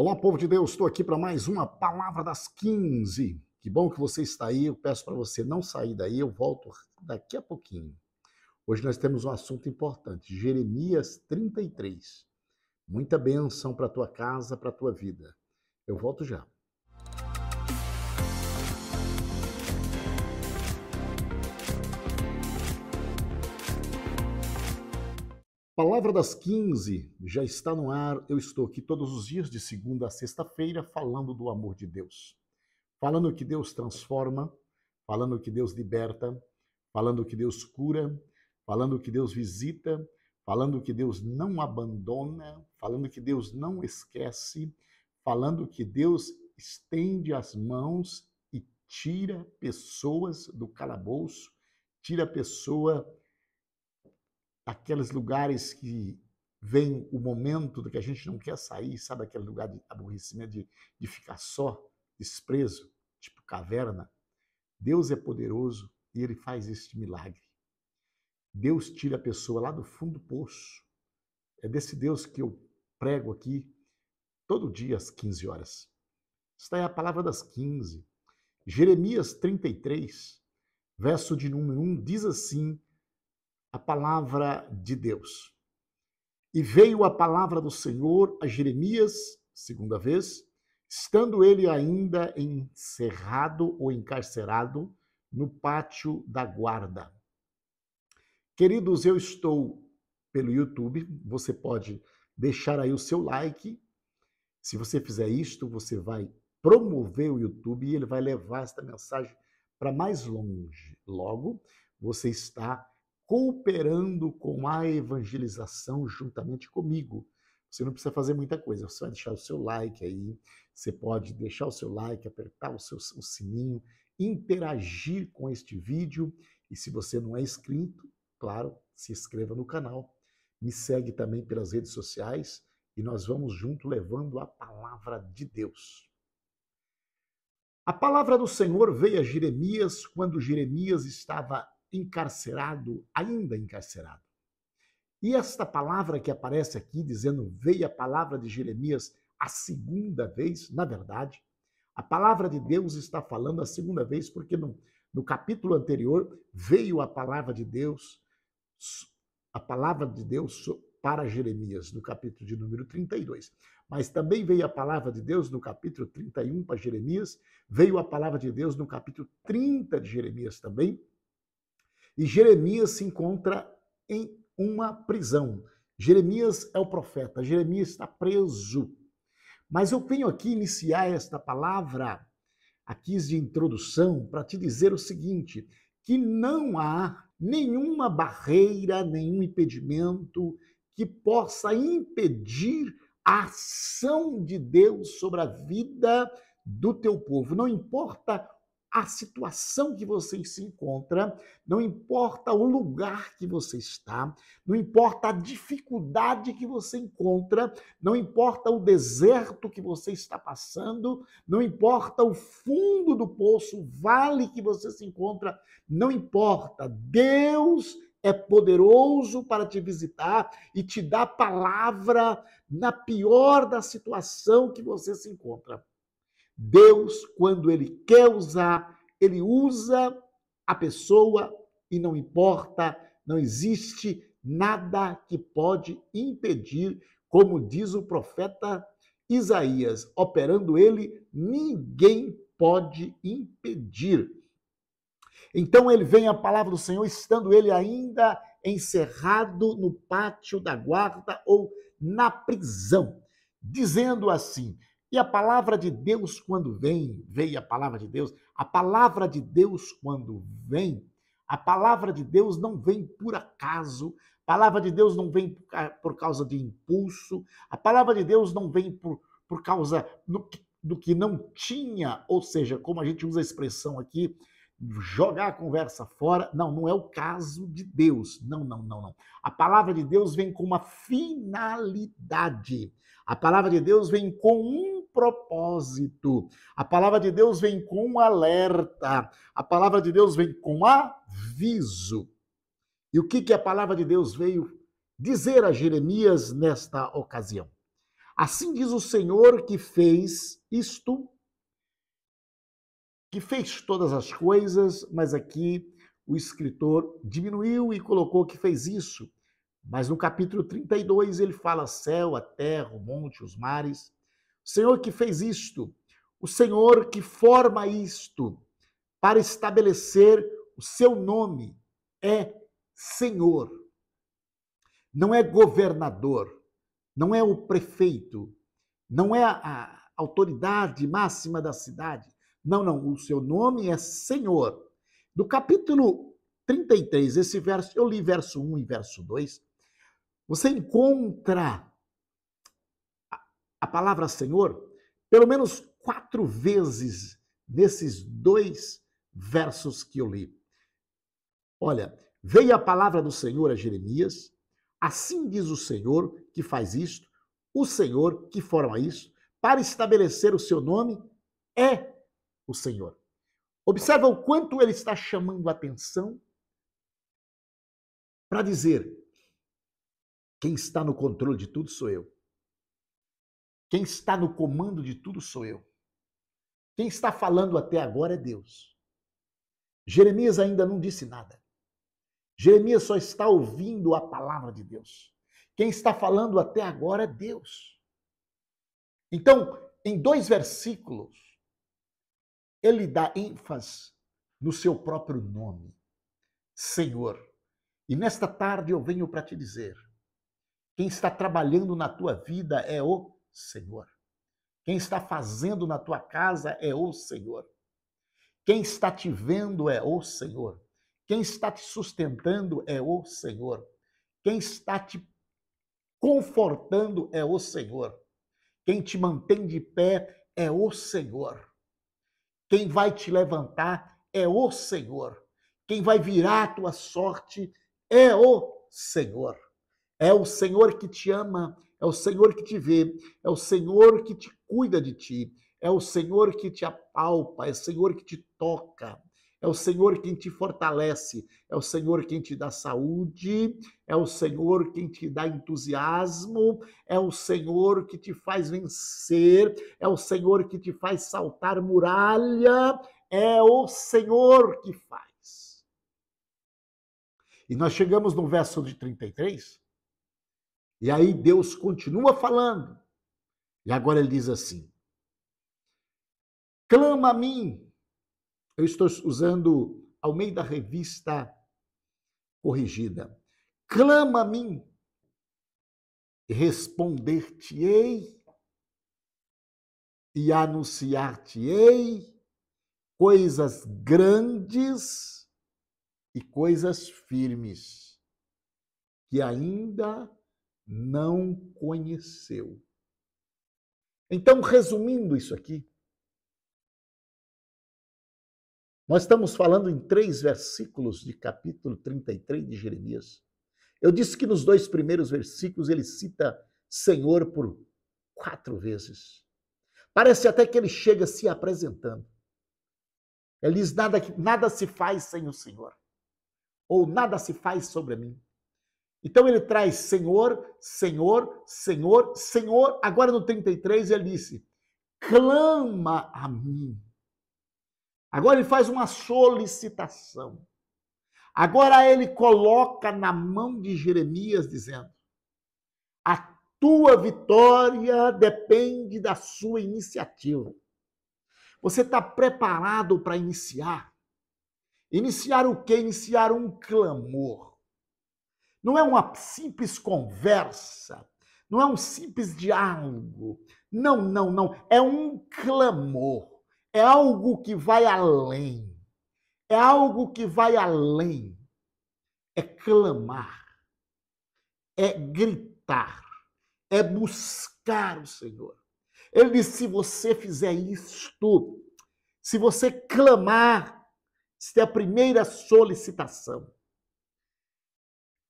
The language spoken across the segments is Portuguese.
Olá, povo de Deus, estou aqui para mais uma Palavra das 15. Que bom que você está aí. Eu peço para você não sair daí, eu volto daqui a pouquinho. Hoje nós temos um assunto importante, Jeremias 33. Muita bênção para a tua casa, para a tua vida. Eu volto já. Palavra das 15 já está no ar. Eu estou aqui todos os dias, de segunda a sexta-feira, falando do amor de Deus. Falando que Deus transforma, falando que Deus liberta, falando que Deus cura, falando que Deus visita, falando que Deus não abandona, falando que Deus não esquece, falando que Deus estende as mãos e tira pessoas do calabouço, tira a pessoa aqueles lugares que vem o momento do que a gente não quer sair, sabe aquele lugar de aborrecimento, de, de ficar só, desprezo, tipo caverna. Deus é poderoso e ele faz este milagre. Deus tira a pessoa lá do fundo do poço. É desse Deus que eu prego aqui todo dia às 15 horas. está é a palavra das 15. Jeremias 33, verso de número 1 diz assim: a palavra de Deus. E veio a palavra do Senhor a Jeremias, segunda vez, estando ele ainda encerrado ou encarcerado no pátio da guarda. Queridos, eu estou pelo YouTube, você pode deixar aí o seu like. Se você fizer isto, você vai promover o YouTube e ele vai levar esta mensagem para mais longe. Logo, você está cooperando com a evangelização juntamente comigo. Você não precisa fazer muita coisa, você vai deixar o seu like aí, você pode deixar o seu like, apertar o seu o sininho, interagir com este vídeo e se você não é inscrito, claro, se inscreva no canal. Me segue também pelas redes sociais e nós vamos junto levando a palavra de Deus. A palavra do Senhor veio a Jeremias quando Jeremias estava encarcerado, ainda encarcerado. E esta palavra que aparece aqui, dizendo veio a palavra de Jeremias a segunda vez, na verdade, a palavra de Deus está falando a segunda vez, porque no, no capítulo anterior veio a palavra de Deus, a palavra de Deus para Jeremias, no capítulo de número 32. Mas também veio a palavra de Deus no capítulo 31 para Jeremias, veio a palavra de Deus no capítulo 30 de Jeremias também, e Jeremias se encontra em uma prisão. Jeremias é o profeta, Jeremias está preso. Mas eu venho aqui iniciar esta palavra, aqui de introdução, para te dizer o seguinte: que não há nenhuma barreira, nenhum impedimento que possa impedir a ação de Deus sobre a vida do teu povo. Não importa a situação que você se encontra, não importa o lugar que você está, não importa a dificuldade que você encontra, não importa o deserto que você está passando, não importa o fundo do poço, o vale que você se encontra, não importa. Deus é poderoso para te visitar e te dar palavra na pior da situação que você se encontra. Deus, quando ele quer usar, ele usa a pessoa e não importa, não existe nada que pode impedir, como diz o profeta Isaías, operando ele, ninguém pode impedir. Então ele vem a palavra do Senhor, estando ele ainda encerrado no pátio da guarda ou na prisão, dizendo assim: e a palavra de Deus, quando vem, veio a palavra de Deus, a palavra de Deus, quando vem, a palavra de Deus não vem por acaso, a palavra de Deus não vem por causa de impulso, a palavra de Deus não vem por, por causa do que, do que não tinha, ou seja, como a gente usa a expressão aqui, jogar a conversa fora. Não, não é o caso de Deus. Não, não, não, não. A palavra de Deus vem com uma finalidade. A palavra de Deus vem com um propósito. A palavra de Deus vem com alerta, a palavra de Deus vem com aviso. E o que, que a palavra de Deus veio dizer a Jeremias nesta ocasião? Assim diz o Senhor que fez isto, que fez todas as coisas, mas aqui o escritor diminuiu e colocou que fez isso. Mas no capítulo 32 ele fala céu, a terra, o monte, os mares, Senhor que fez isto, o Senhor que forma isto para estabelecer o seu nome é Senhor. Não é governador, não é o prefeito, não é a autoridade máxima da cidade. Não, não, o seu nome é Senhor. Do capítulo 33, esse verso, eu li verso 1 e verso 2, você encontra palavra Senhor pelo menos quatro vezes nesses dois versos que eu li. Olha, veio a palavra do Senhor a Jeremias, assim diz o Senhor que faz isto, o Senhor que forma isso, para estabelecer o seu nome é o Senhor. Observa o quanto ele está chamando a atenção para dizer: quem está no controle de tudo sou eu. Quem está no comando de tudo sou eu. Quem está falando até agora é Deus. Jeremias ainda não disse nada. Jeremias só está ouvindo a palavra de Deus. Quem está falando até agora é Deus. Então, em dois versículos, ele dá ênfase no seu próprio nome, Senhor. E nesta tarde eu venho para te dizer: quem está trabalhando na tua vida é o Senhor. Quem está fazendo na tua casa é o Senhor. Quem está te vendo é o Senhor. Quem está te sustentando é o Senhor. Quem está te confortando é o Senhor. Quem te mantém de pé é o Senhor. Quem vai te levantar é o Senhor. Quem vai virar a tua sorte é o Senhor. É o Senhor que te ama, é o Senhor que te vê, é o Senhor que te cuida de ti, é o Senhor que te apalpa, é o Senhor que te toca, é o Senhor quem te fortalece, é o Senhor quem te dá saúde, é o Senhor quem te dá entusiasmo, é o Senhor que te faz vencer, é o Senhor que te faz saltar muralha, é o Senhor que faz. E nós chegamos no verso de 33, e aí Deus continua falando. E agora ele diz assim: clama a mim. Eu estou usando ao meio da revista corrigida. Clama a mim e responder-te-ei e anunciar-te-ei coisas grandes e coisas firmes que ainda não conheceu. Então, resumindo isso aqui, nós estamos falando em três versículos de capítulo 33 de Jeremias. Eu disse que nos dois primeiros versículos ele cita Senhor por quatro vezes. Parece até que ele chega se apresentando. Ele diz: nada, nada se faz sem o Senhor, ou nada se faz sobre mim. Então ele traz Senhor, Senhor, Senhor, Senhor. Agora no 33 ele disse: clama a mim. Agora ele faz uma solicitação. Agora ele coloca na mão de Jeremias, dizendo: a tua vitória depende da sua iniciativa. Você está preparado para iniciar? Iniciar o quê? Iniciar um clamor. Não é uma simples conversa, não é um simples diálogo. Não, não, não. É um clamor. É algo que vai além. É algo que vai além. É clamar. É gritar. É buscar o Senhor. Ele disse: se você fizer isto, se você clamar, se é a primeira solicitação,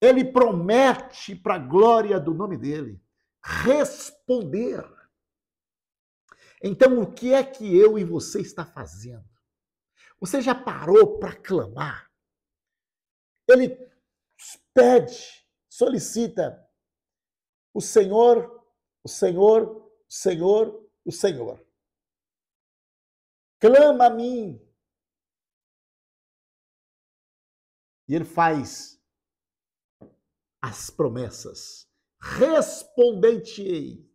ele promete, para a glória do nome dele, responder. Então, o que é que eu e você está fazendo? Você já parou para clamar? Ele pede, solicita o Senhor, o Senhor, o Senhor, o Senhor. Clama a mim. E ele faz as promessas. Respondei-te-ei.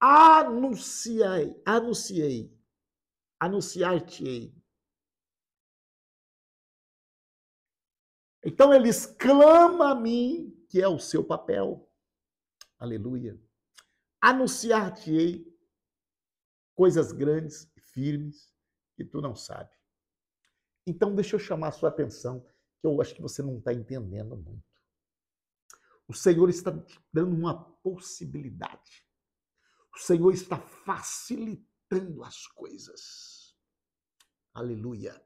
Anunciai, anunciei, anunciar-te-ei. Então ele exclama a mim, que é o seu papel. Aleluia. Anunciar-te-ei coisas grandes e firmes que tu não sabe. Então deixa eu chamar a sua atenção que eu acho que você não está entendendo muito. O Senhor está te dando uma possibilidade. O Senhor está facilitando as coisas. Aleluia.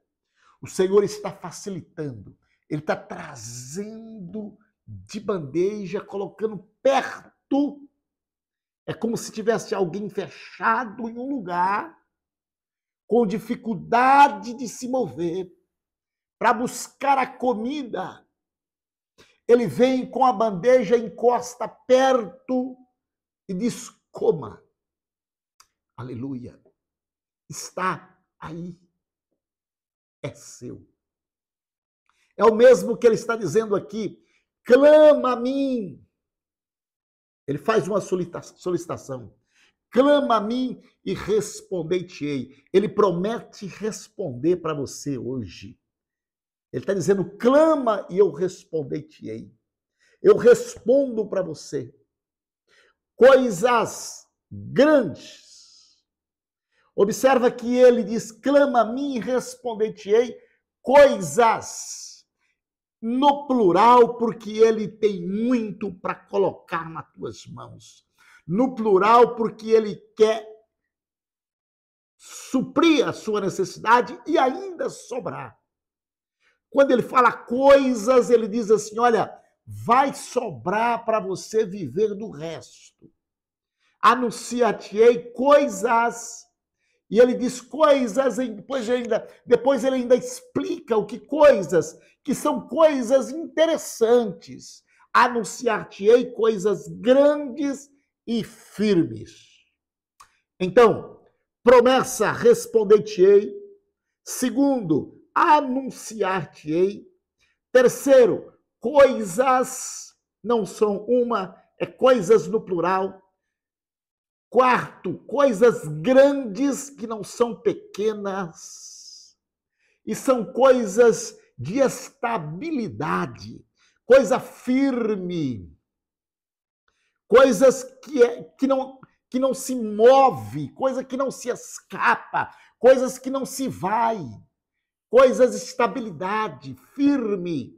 O Senhor está facilitando. Ele está trazendo de bandeja, colocando perto. É como se tivesse alguém fechado em um lugar, com dificuldade de se mover, para buscar a comida. Ele vem com a bandeja, encosta perto e diz: coma. Aleluia. Está aí. É seu. É o mesmo que ele está dizendo aqui: clama a mim. Ele faz uma solicitação. Clama a mim e respondei-te-ei. Ele promete responder para você hoje. Ele está dizendo: clama e eu responder te ei Eu respondo para você coisas grandes. Observa que ele diz: clama a mim e responder te ei coisas. No plural, porque ele tem muito para colocar nas tuas mãos. No plural, porque ele quer suprir a sua necessidade e ainda sobrar. Quando ele fala coisas, ele diz assim: olha, vai sobrar para você viver do resto. anuncia te coisas. E ele diz coisas, e depois, ainda, depois ele ainda explica o que coisas, que são coisas interessantes. anunciar te coisas grandes e firmes. Então, promessa responder-te-ei. Segundo, anunciar-te-ei. Terceiro, coisas não são uma, é coisas no plural. Quarto, coisas grandes que não são pequenas. E são coisas de estabilidade, coisa firme, coisas que, é, que, não, que não se move, coisa que não se escapa, coisas que não se vai coisas estabilidade, firme,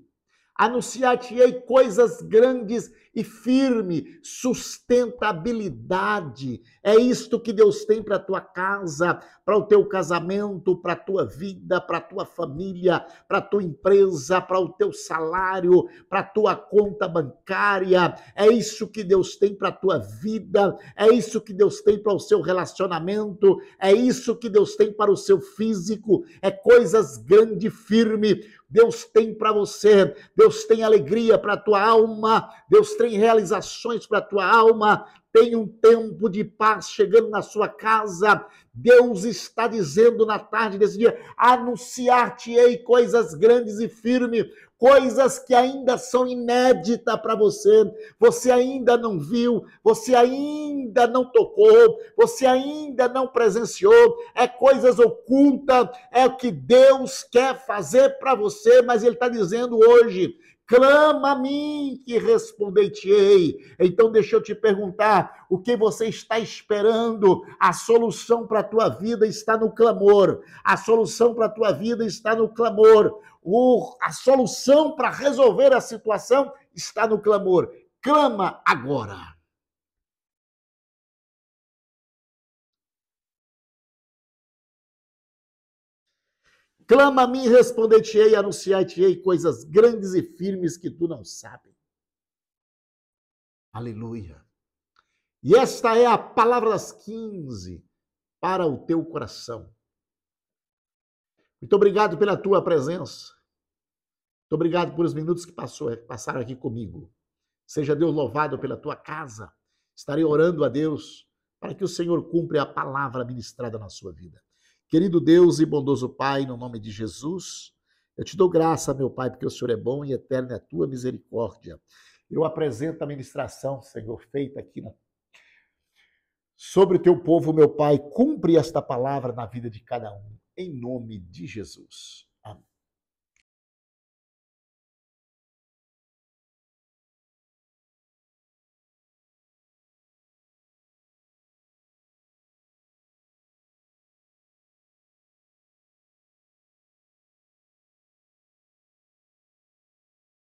Anunciar-te-ei coisas grandes e firme, sustentabilidade. É isto que Deus tem para a tua casa, para o teu casamento, para a tua vida, para a tua família, para a tua empresa, para o teu salário, para a tua conta bancária. É isso que Deus tem para a tua vida, é isso que Deus tem para o seu relacionamento, é isso que Deus tem para o seu físico. É coisas e firme Deus tem para você, Deus tem alegria para a tua alma, Deus tem realizações para a tua alma, tem um tempo de paz chegando na sua casa. Deus está dizendo na tarde desse dia: anunciar-te-ei coisas grandes e firmes coisas que ainda são inéditas para você, você ainda não viu, você ainda não tocou, você ainda não presenciou, é coisas ocultas, é o que Deus quer fazer para você, mas Ele está dizendo hoje: clama a mim que respondei-te-ei. Então deixa eu te perguntar, o que você está esperando? A solução para a tua vida está no clamor. A solução para a tua vida está no clamor. O, a solução para resolver a situação está no clamor. Clama agora. Clama a mim, responder-te-ei, anunciar-te-ei coisas grandes e firmes que tu não sabes. Aleluia. E esta é a palavra das 15 para o teu coração. Muito obrigado pela tua presença. Muito obrigado pelos minutos que passou, passaram aqui comigo. Seja Deus louvado pela tua casa. Estarei orando a Deus para que o Senhor cumpra a palavra ministrada na sua vida. Querido Deus e bondoso Pai, no nome de Jesus, eu te dou graça, meu Pai, porque o Senhor é bom e eterna é a tua misericórdia. Eu apresento a ministração, Senhor, feita aqui na... sobre o teu povo, meu Pai. Cumpre esta palavra na vida de cada um, em nome de Jesus.